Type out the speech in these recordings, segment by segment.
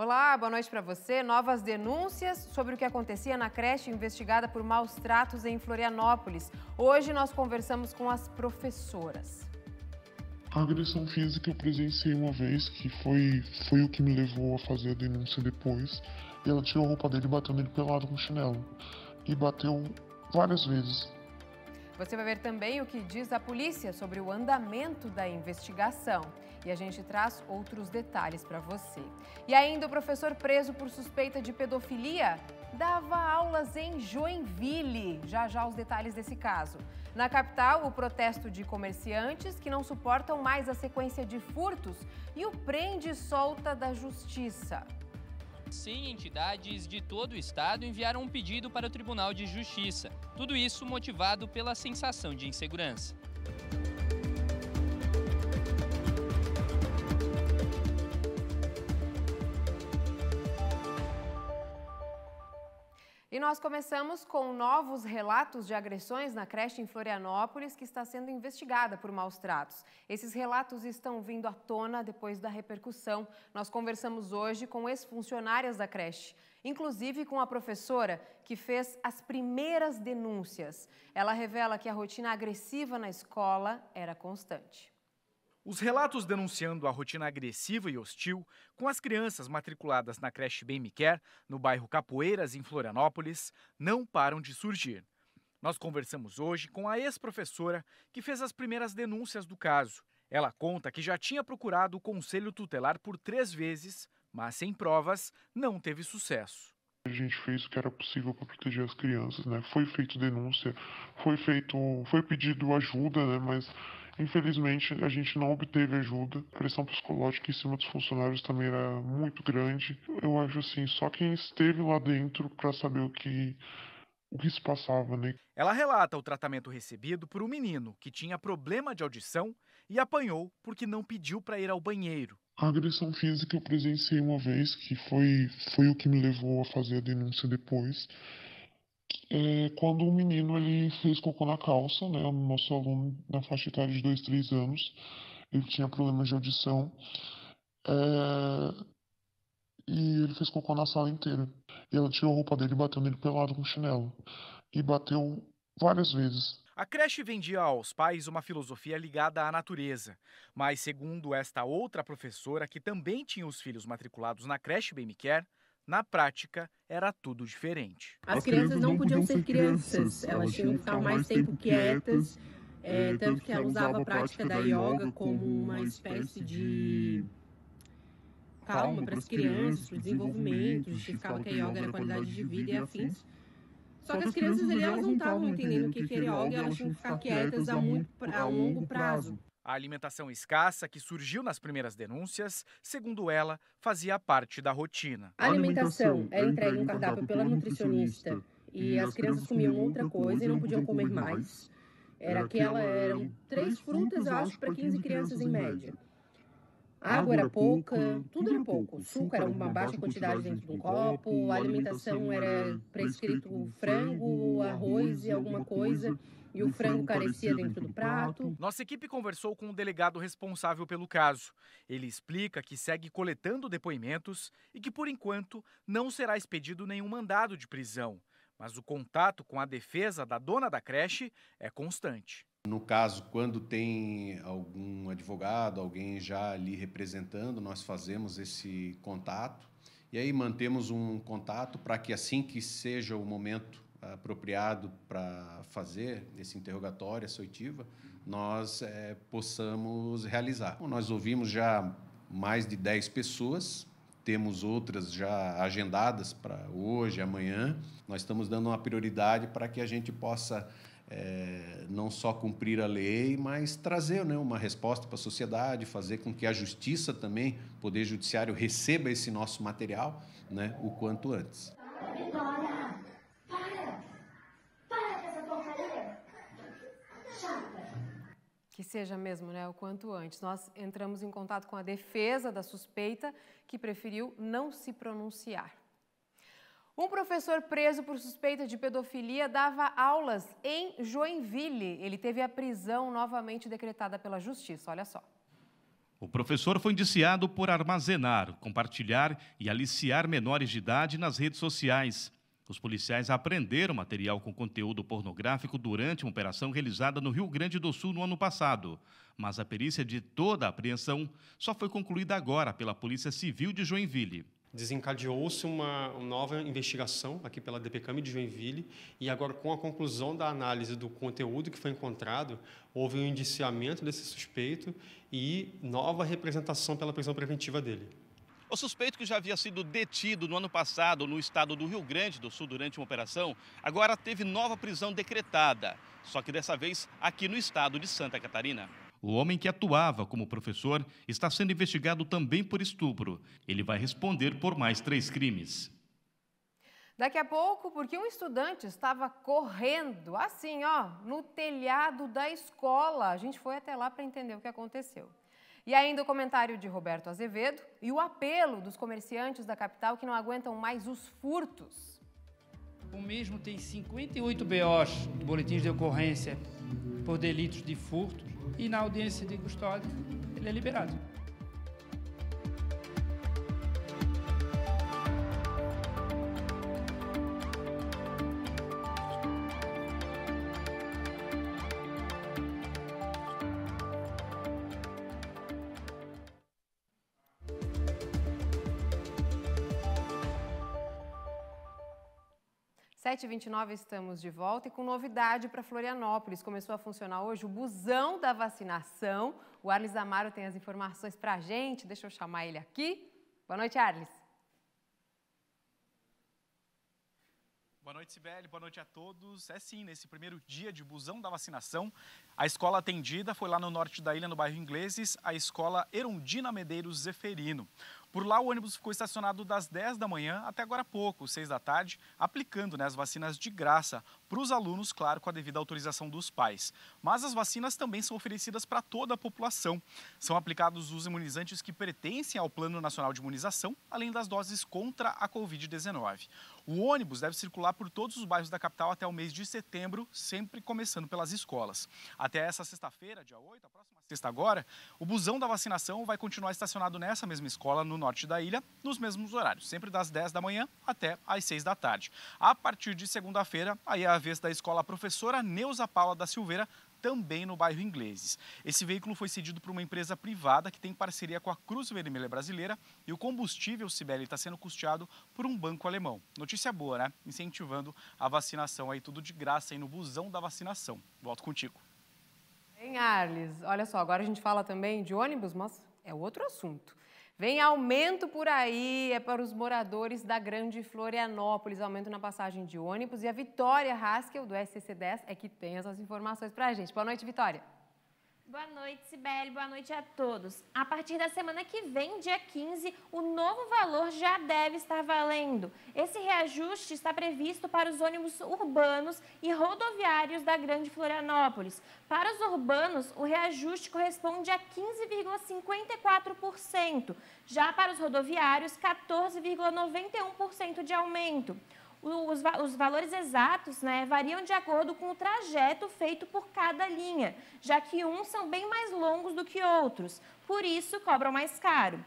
Olá, boa noite para você. Novas denúncias sobre o que acontecia na creche investigada por maus tratos em Florianópolis. Hoje nós conversamos com as professoras. A agressão física eu presenciei uma vez, que foi, foi o que me levou a fazer a denúncia depois. E ela tirou a roupa dele batendo ele pelado com chinelo. E bateu várias vezes. Você vai ver também o que diz a polícia sobre o andamento da investigação. E a gente traz outros detalhes para você. E ainda o professor preso por suspeita de pedofilia dava aulas em Joinville. Já já os detalhes desse caso. Na capital, o protesto de comerciantes que não suportam mais a sequência de furtos e o prende solta da justiça. 100 entidades de todo o estado enviaram um pedido para o Tribunal de Justiça. Tudo isso motivado pela sensação de insegurança. E nós começamos com novos relatos de agressões na creche em Florianópolis, que está sendo investigada por maus tratos. Esses relatos estão vindo à tona depois da repercussão. Nós conversamos hoje com ex-funcionárias da creche, inclusive com a professora que fez as primeiras denúncias. Ela revela que a rotina agressiva na escola era constante. Os relatos denunciando a rotina agressiva e hostil com as crianças matriculadas na creche Bem Me Quer, no bairro Capoeiras, em Florianópolis, não param de surgir. Nós conversamos hoje com a ex-professora que fez as primeiras denúncias do caso. Ela conta que já tinha procurado o conselho tutelar por três vezes, mas sem provas não teve sucesso a gente fez o que era possível para proteger as crianças, né? Foi feito denúncia, foi feito, foi pedido ajuda, né? Mas infelizmente a gente não obteve ajuda. A pressão psicológica em cima dos funcionários também era muito grande. Eu acho assim, só quem esteve lá dentro para saber o que o que se passava, né? Ela relata o tratamento recebido por um menino que tinha problema de audição e apanhou porque não pediu para ir ao banheiro. A agressão física eu presenciei uma vez, que foi, foi o que me levou a fazer a denúncia depois. É, quando um menino ele fez cocô na calça, né, o nosso aluno na faixa etária de 2, 3 anos, ele tinha problemas de audição, é, e ele fez cocô na sala inteira. E ela tirou a roupa dele e bateu nele pelado com chinelo. E bateu várias vezes. A creche vendia aos pais uma filosofia ligada à natureza, mas segundo esta outra professora, que também tinha os filhos matriculados na creche Bem Me Quer, na prática era tudo diferente. As, crianças, não podiam ser crianças, Elas, tinham que estar mais tempo quietas, é, é tanto que ela usava a prática da yoga como uma espécie de calma para as crianças, para o desenvolvimento, ficava que a é yoga era qualidade de vida e afins. Só que as crianças uhum. elas não estavam entendendo o que, que era yoga e elas tinham que ficar quietas a, muito, a longo prazo. A alimentação escassa, que surgiu nas primeiras denúncias, segundo ela, fazia parte da rotina. A alimentação era é entregue um cardápio pela nutricionista e as crianças comiam outra coisa e não podiam comer mais. Era aquela, eram três frutas, eu acho, para 15 crianças em média. Água era pouca, tudo era pouco. Suco era uma baixa quantidade dentro do copo, a alimentação era prescrito frango, arroz e alguma coisa, e o frango carecia dentro do prato. Nossa equipe conversou com o delegado responsável pelo caso. Ele explica que segue coletando depoimentos e que, por enquanto, não será expedido nenhum mandado de prisão. Mas o contato com a defesa da dona da creche é constante. No caso, quando tem algum advogado, alguém já ali representando, nós fazemos esse contato e aí mantemos um contato para que assim que seja o momento apropriado para fazer esse interrogatório, essa oitiva, nós é, possamos realizar. Bom, nós ouvimos já mais de 10 pessoas, temos outras já agendadas para hoje, amanhã. Nós estamos dando uma prioridade para que a gente possa é, não só cumprir a lei, mas trazer né, uma resposta para a sociedade, fazer com que a justiça também, o Poder Judiciário, receba esse nosso material né, o quanto antes. Que seja mesmo, né? O quanto antes. Nós entramos em contato com a defesa da suspeita, que preferiu não se pronunciar. Um professor preso por suspeita de pedofilia dava aulas em Joinville. Ele teve a prisão novamente decretada pela justiça. Olha só. O professor foi indiciado por armazenar, compartilhar e aliciar menores de idade nas redes sociais. Os policiais apreenderam material com conteúdo pornográfico durante uma operação realizada no Rio Grande do Sul no ano passado. Mas a perícia de toda a apreensão só foi concluída agora pela Polícia Civil de Joinville desencadeou-se uma, uma, nova investigação aqui pela DPCAM de Joinville e agora com a conclusão da análise do conteúdo que foi encontrado, houve um indiciamento desse suspeito e nova representação pela prisão preventiva dele. O suspeito que já havia sido detido no ano passado no estado do Rio Grande do Sul durante uma operação, agora teve nova prisão decretada, só que dessa vez aqui no estado de Santa Catarina. O homem que atuava como professor está sendo investigado também por estupro. Ele vai responder por mais três crimes. Daqui a pouco, porque um estudante estava correndo, assim, ó, no telhado da escola. A gente foi até lá para entender o que aconteceu. E ainda o comentário de Roberto Azevedo e o apelo dos comerciantes da capital que não aguentam mais os furtos. O mesmo tem 58 BOs, boletins de ocorrência, por delitos de furto e na audiência de custódia ele é liberado. 7h29 estamos de volta e com novidade para Florianópolis. Começou a funcionar hoje o busão da vacinação. O Arles Amaro tem as informações para a gente. Deixa eu chamar ele aqui. Boa noite, Arles. Boa noite, Sibeli. Boa noite a todos. É sim, nesse primeiro dia de busão da vacinação, a escola atendida foi lá no norte da ilha, no bairro Ingleses, a escola Erundina Medeiros Zeferino. Por lá, o ônibus ficou estacionado das 10 da manhã até agora há pouco, 6 da tarde, aplicando né, as vacinas de graça para os alunos, claro, com a devida autorização dos pais. Mas as vacinas também são oferecidas para toda a população. São aplicados os imunizantes que pertencem ao Plano Nacional de Imunização, além das doses contra a Covid-19. O ônibus deve circular por todos os bairros da capital até o mês de setembro, sempre começando pelas escolas. Até essa sexta-feira, dia 8, a próxima sexta agora, o busão da vacinação vai continuar estacionado nessa mesma escola no norte da ilha nos mesmos horários, sempre das 10 da manhã até às 6 da tarde. A partir de segunda-feira, aí é a vez da escola professora Neuza Paula da Silveira, também no bairro Ingleses. Esse veículo foi cedido para uma empresa privada que tem parceria com a Cruz Vermelha Brasileira e o combustível Sibeli, está sendo custeado por um banco alemão. Notícia boa, né? Incentivando a vacinação aí, tudo de graça aí no busão da vacinação. Volto contigo. Em Arles, olha só, agora a gente fala também de ônibus, mas é outro assunto. Vem aumento por aí, é para os moradores da Grande Florianópolis, aumento na passagem de ônibus. E a Vitória Haskell, do SCC10, é que tem essas informações para a gente. Boa noite, Vitória. Boa noite, Sibeli. Boa noite a todos. A partir da semana que vem, dia 15, o novo valor já deve estar valendo. Esse reajuste está previsto para os ônibus urbanos e rodoviários da Grande Florianópolis. Para os urbanos, o reajuste corresponde a 15,54%. Já para os rodoviários, 14,91% de aumento os, os, valores exatos né, variam de acordo com o trajeto feito por cada linha, já que uns são bem mais longos do que outros, por isso cobram mais caro.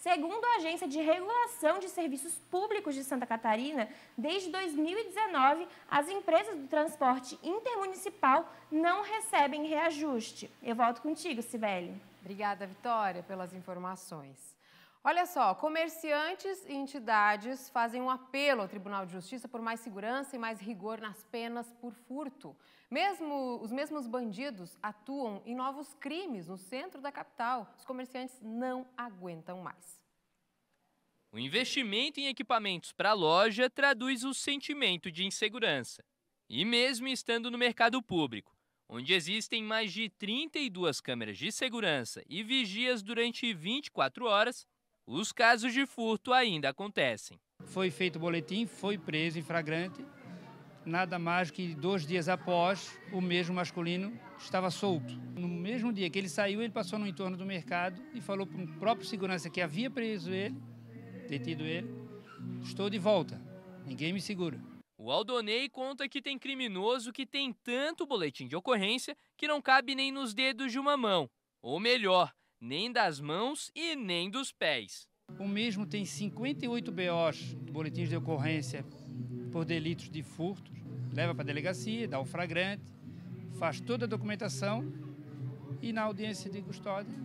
Segundo a Agência de Regulação de Serviços Públicos de Santa Catarina, desde 2019, as empresas do transporte intermunicipal não recebem reajuste. Eu volto contigo, Sibeli. Obrigada, Vitória, pelas informações. Olha só, comerciantes e entidades fazem um apelo ao Tribunal de Justiça por mais segurança e mais rigor nas penas por furto. Mesmo os mesmos bandidos atuam em novos crimes no centro da capital. Os comerciantes não aguentam mais. O investimento em equipamentos para a loja traduz o sentimento de insegurança. E mesmo estando no mercado público, onde existem mais de 32 câmeras de segurança e vigias durante 24 horas, os casos de furto ainda acontecem. Foi feito o boletim, foi preso em flagrante. Nada mais que dois dias após, o mesmo masculino estava solto. No mesmo dia que ele saiu, ele passou no entorno do mercado e falou para o próprio segurança que havia preso ele, detido ele: Estou de volta, ninguém me segura. O Aldonei conta que tem criminoso que tem tanto boletim de ocorrência que não cabe nem nos dedos de uma mão. Ou melhor, nem das mãos e nem dos pés. O mesmo tem 58 BOs, boletins de ocorrência, por delitos de furto. Leva para a delegacia, dá o flagrante, faz toda a documentação e na audiência de custódia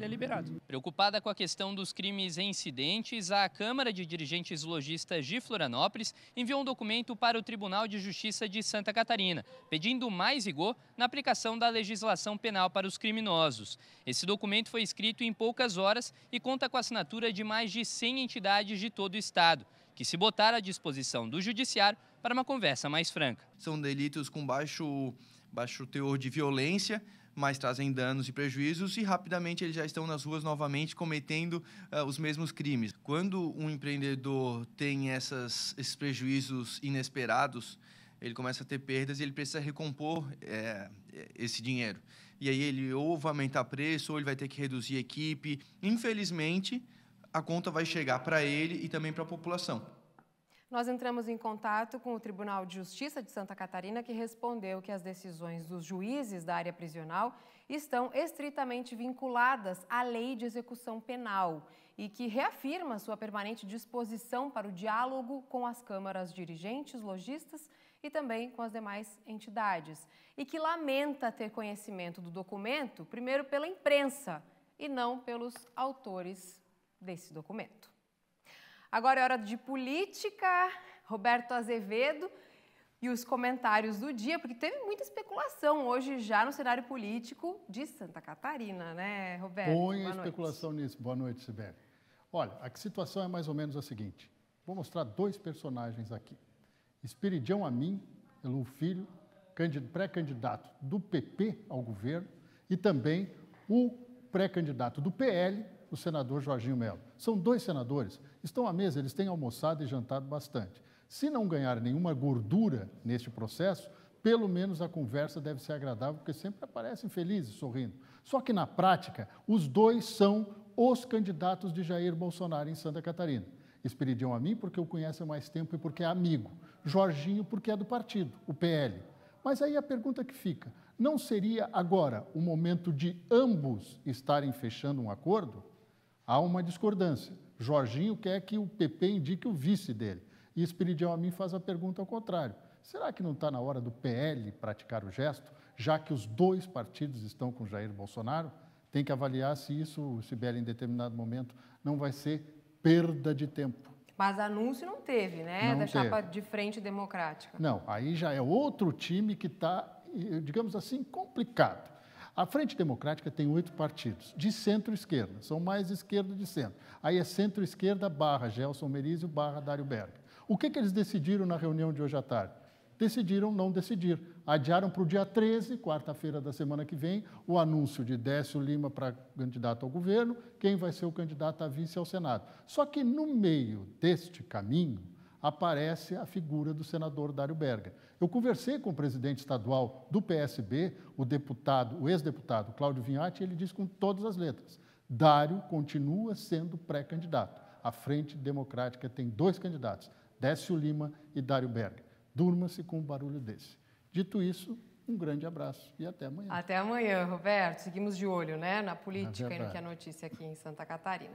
ele é liberado. Preocupada com a questão dos crimes e incidentes, a Câmara de Dirigentes Logistas de Florianópolis enviou um documento para o Tribunal de Justiça de Santa Catarina, pedindo mais rigor na aplicação da legislação penal para os criminosos. Esse documento foi escrito em poucas horas e conta com a assinatura de mais de 100 entidades de todo o Estado, que se botaram à disposição do Judiciário para uma conversa mais franca. São delitos com baixo, baixo teor de violência, mas trazem danos e prejuízos e rapidamente eles já estão nas ruas novamente cometendo uh, os mesmos crimes. Quando um empreendedor tem essas, esses prejuízos inesperados, ele começa a ter perdas e ele precisa recompor é, esse dinheiro. E aí ele ou vai aumentar preço, ou ele vai ter que reduzir a equipe. Infelizmente, a conta vai chegar para ele e também para a população nós entramos em contato com o Tribunal de Justiça de Santa Catarina, que respondeu que as decisões dos juízes da área prisional estão estritamente vinculadas à lei de execução penal e que reafirma sua permanente disposição para o diálogo com as câmaras dirigentes, lojistas e também com as demais entidades. E que lamenta ter conhecimento do documento, primeiro pela imprensa e não pelos autores desse documento. Agora é hora de política. Roberto Azevedo e os comentários do dia, porque teve muita especulação hoje já no cenário político de Santa Catarina, né, Roberto? Põe a especulação nisso. Boa noite, Sibeli. Olha, a situação é mais ou menos a seguinte. Vou mostrar dois personagens aqui. Espiridião Amin, Elu Filho, pré-candidato do PP ao governo, e também o pré-candidato do PL, o senador Jorginho Melo. São dois senadores estão à mesa, eles têm almoçado e jantado bastante. Se não ganhar nenhuma gordura neste processo, pelo menos a conversa deve ser agradável, porque sempre aparecem felizes, sorrindo. Só que na prática, os dois são os candidatos de Jair Bolsonaro em Santa Catarina. Espiridião a mim, porque o conhece há mais tempo e porque é amigo. Jorginho, porque é do partido, o PL. Mas aí a pergunta que fica: não seria agora o momento de ambos estarem fechando um acordo? Há uma discordância. Jorginho quer que o PP indique o vice dele. E Espiridião a mim faz a pergunta ao contrário. Será que não está na hora do PL praticar o gesto, já que os dois partidos estão com Jair Bolsonaro? Tem que avaliar se isso, Sibeli, em determinado momento, não vai ser perda de tempo. Mas anúncio não teve, né? Não da teve. chapa de frente democrática. Não, aí já é outro time que está, digamos assim, complicado. A Frente Democrática tem oito partidos, de centro-esquerda, são mais esquerda de centro. Aí é centro-esquerda barra Gelson Merizio barra Dário Berg. O que, que eles decidiram na reunião de hoje à tarde? Decidiram não decidir. Adiaram para o dia 13, quarta-feira da semana que vem, o anúncio de Décio Lima para candidato ao governo, quem vai ser o candidato a vice ao Senado. Só que no meio deste caminho, aparece a figura do senador Dário Berga. Eu conversei com o presidente estadual do PSB, o deputado, o ex-deputado Cláudio Vinhati, e ele disse com todas as letras: Dário continua sendo pré-candidato. A Frente Democrática tem dois candidatos, Décio Lima e Dário Berga. Durma-se com um barulho desse. Dito isso, um grande abraço e até amanhã. Até amanhã, Roberto. Seguimos de olho né, na política é e no é que é notícia aqui em Santa Catarina.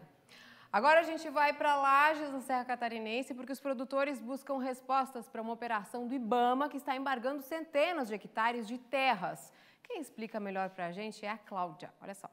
Agora a gente vai para Lages, na Serra Catarinense, porque os produtores buscam respostas para uma operação do Ibama que está embargando centenas de hectares de terras. Quem explica melhor para a gente é a Cláudia. Olha só.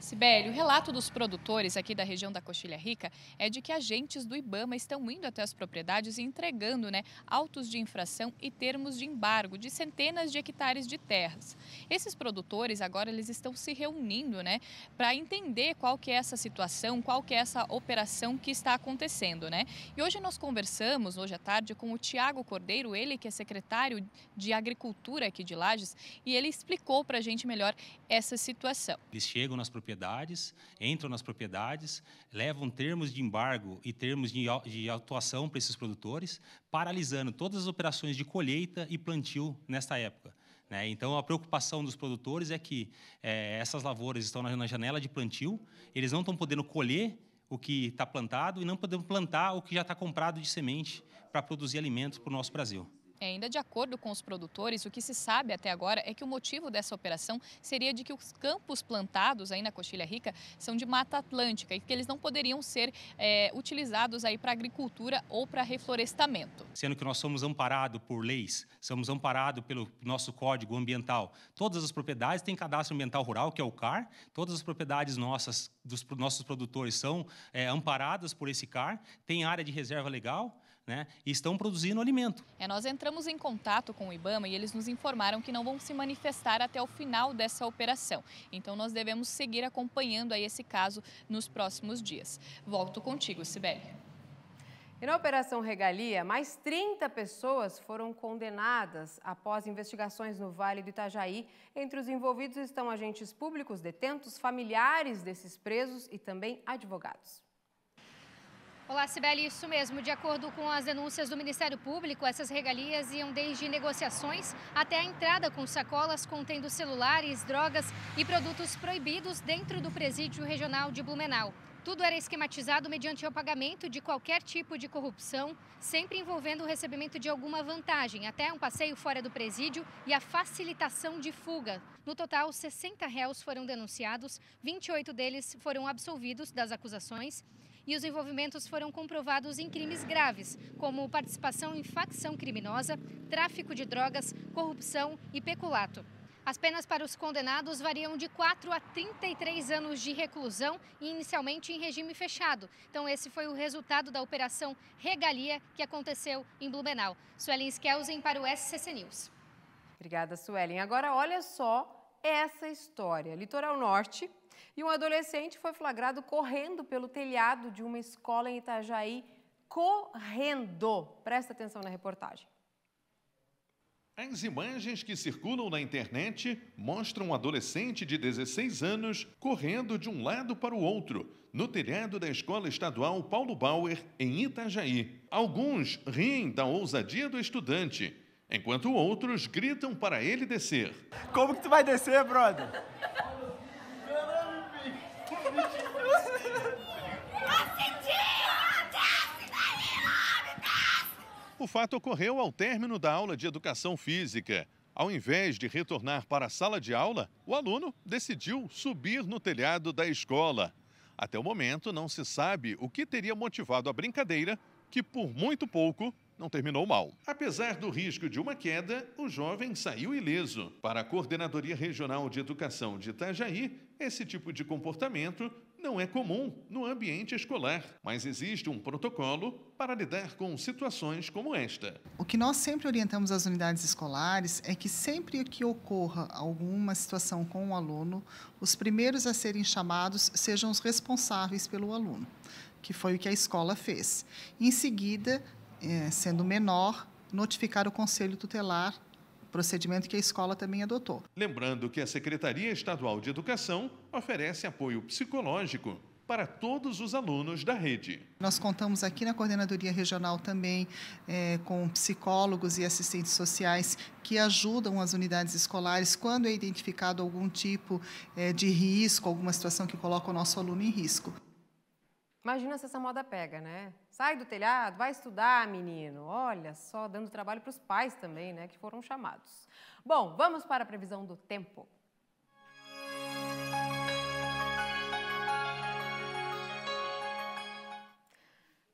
Sibeli, o relato dos produtores aqui da região da Coxilha Rica é de que agentes do IBAMA estão indo até as propriedades e entregando né, autos de infração e termos de embargo de centenas de hectares de terras. Esses produtores agora eles estão se reunindo né, para entender qual que é essa situação, qual que é essa operação que está acontecendo. Né? E hoje nós conversamos, hoje à tarde, com o Tiago Cordeiro, ele que é secretário de Agricultura aqui de Lages, e ele explicou para a gente melhor essa situação. Eles chegam nas propriedades propriedades, entram nas propriedades, levam termos de embargo e termos de, de atuação para esses produtores, paralisando todas as operações de colheita e plantio nesta época. Né? Então, a preocupação dos produtores é que é, essas lavouras estão na, na janela de plantio, eles não estão podendo colher o que está plantado e não podemos plantar o que já está comprado de semente para produzir alimentos para o nosso Brasil. É, ainda de acordo com os produtores, o que se sabe até agora é que o motivo dessa operação seria de que os campos plantados aí na Coxilha Rica são de Mata Atlântica e que eles não poderiam ser é, utilizados aí para agricultura ou para reflorestamento. Sendo que nós somos amparados por leis, somos amparados pelo nosso código ambiental. Todas as propriedades têm cadastro ambiental rural, que é o CAR, todas as propriedades nossas, dos nossos produtores são é, amparadas por esse CAR, tem área de reserva legal, né, e estão produzindo alimento. É, nós entramos em contato com o IBAMA e eles nos informaram que não vão se manifestar até o final dessa operação. Então nós devemos seguir acompanhando aí esse caso nos próximos dias. Volto contigo, Sibeli. E na Operação Regalia, mais 30 pessoas foram condenadas após investigações no Vale do Itajaí. Entre os envolvidos estão agentes públicos, detentos, familiares desses presos e também advogados. Olá, Sibeli, isso mesmo. De acordo com as denúncias do Ministério Público, essas regalias iam desde negociações até a entrada com sacolas contendo celulares, drogas e produtos proibidos dentro do presídio regional de Blumenau. Tudo era esquematizado mediante o pagamento de qualquer tipo de corrupção, sempre envolvendo o recebimento de alguma vantagem, até um passeio fora do presídio e a facilitação de fuga. No total, 60 réus foram denunciados, 28 deles foram absolvidos das acusações e os envolvimentos foram comprovados em crimes graves, como participação em facção criminosa, tráfico de drogas, corrupção e peculato. As penas para os condenados variam de 4 a 33 anos de reclusão e inicialmente em regime fechado. Então esse foi o resultado da operação Regalia que aconteceu em Blumenau. Suelen Skelzen para o SCC News. Obrigada, Suelen. Agora olha só essa história. Litoral Norte e um adolescente foi flagrado correndo pelo telhado de uma escola em Itajaí. Correndo! Presta atenção na reportagem. As imagens que circulam na internet mostram um adolescente de 16 anos correndo de um lado para o outro no telhado da Escola Estadual Paulo Bauer, em Itajaí. Alguns riem da ousadia do estudante, enquanto outros gritam para ele descer. Como que tu vai descer, brother? O fato ocorreu ao término da aula de educação física. Ao invés de retornar para a sala de aula, o aluno decidiu subir no telhado da escola. Até o momento, não se sabe o que teria motivado a brincadeira, que por muito pouco não terminou mal. Apesar do risco de uma queda, o jovem saiu ileso. Para a Coordenadoria Regional de Educação de Itajaí, esse tipo de comportamento não é comum no ambiente escolar, mas existe um protocolo para lidar com situações como esta. O que nós sempre orientamos as unidades escolares é que sempre que ocorra alguma situação com o um aluno, os primeiros a serem chamados sejam os responsáveis pelo aluno que foi o que a escola fez. Em seguida, é, sendo menor, notificar o conselho tutelar, procedimento que a escola também adotou. Lembrando que a Secretaria Estadual de Educação oferece apoio psicológico para todos os alunos da rede. Nós contamos aqui na coordenadoria regional também é, com psicólogos e assistentes sociais que ajudam as unidades escolares quando é identificado algum tipo é, de risco, alguma situação que coloca o nosso aluno em risco. Imagina se essa moda pega, né? Sai do telhado, vai estudar, menino. Olha só, dando trabalho para os pais também, né? Que foram chamados. Bom, vamos para a previsão do tempo.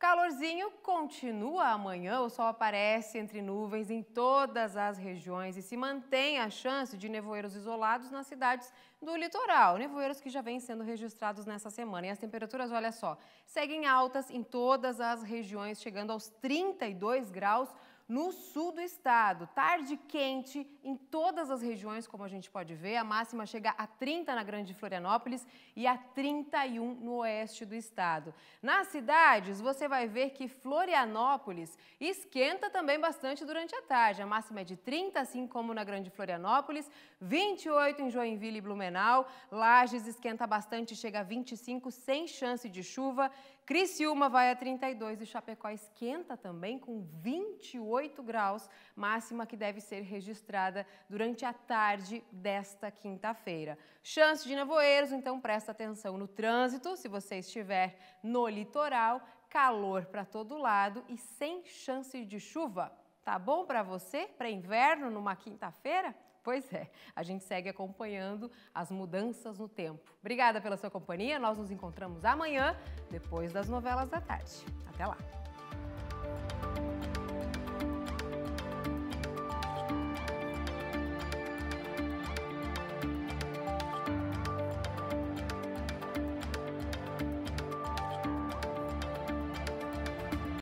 Calorzinho continua amanhã, o sol aparece entre nuvens em todas as regiões e se mantém a chance de nevoeiros isolados nas cidades do litoral. Nevoeiros que já vêm sendo registrados nessa semana. E as temperaturas, olha só, seguem altas em todas as regiões, chegando aos 32 graus no sul do estado. Tarde quente em todas as regiões, como a gente pode ver. A máxima chega a 30 na Grande Florianópolis e a 31 no oeste do estado. Nas cidades, você vai ver que Florianópolis esquenta também bastante durante a tarde. A máxima é de 30, assim como na Grande Florianópolis, 28 em Joinville e Blumenau. Lages esquenta bastante, chega a 25, sem chance de chuva. Criciúma vai a 32 e Chapecó esquenta também com 28 graus, máxima que deve ser registrada durante a tarde desta quinta-feira. Chance de nevoeiros, então presta atenção no trânsito, se você estiver no litoral, calor para todo lado e sem chance de chuva. Tá bom para você? Para inverno numa quinta-feira? Pois é, a gente segue acompanhando as mudanças no tempo. Obrigada pela sua companhia. Nós nos encontramos amanhã, depois das novelas da tarde. Até lá.